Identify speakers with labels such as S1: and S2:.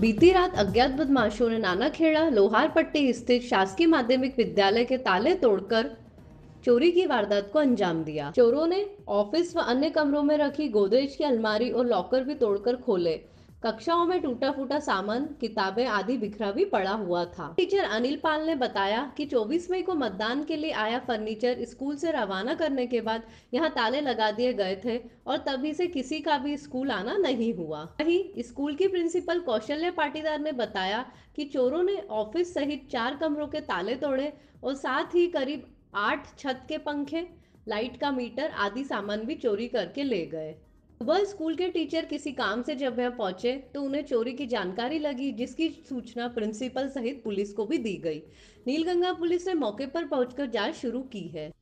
S1: बीती रात अज्ञात बदमाशों ने नाना खेड़ा लोहार पट्टी स्थित शासकीय माध्यमिक विद्यालय के ताले तोड़कर चोरी की वारदात को अंजाम दिया चोरों ने ऑफिस व अन्य कमरों में रखी गोदरेज की अलमारी और लॉकर भी तोड़कर खोले कक्षाओं में टूटा फूटा सामान किताबें आदि बिखरा भी पड़ा हुआ था टीचर अनिल पाल ने बताया कि 24 मई को मतदान के लिए आया फर्नीचर स्कूल से रवाना करने के बाद यहाँ ताले लगा दिए गए थे और तभी से किसी का भी स्कूल आना नहीं हुआ वही स्कूल की प्रिंसिपल कौशल्य पाटीदार ने बताया कि चोरों ने ऑफिस सहित चार कमरों के ताले तोड़े और साथ ही करीब आठ छत के पंखे लाइट का मीटर आदि सामान भी चोरी करके ले गए सुबह स्कूल के टीचर किसी काम से जब यहाँ पहुंचे तो उन्हें चोरी की जानकारी लगी जिसकी सूचना प्रिंसिपल सहित पुलिस को भी दी गई नीलगंगा पुलिस ने मौके पर पहुंचकर जांच शुरू की है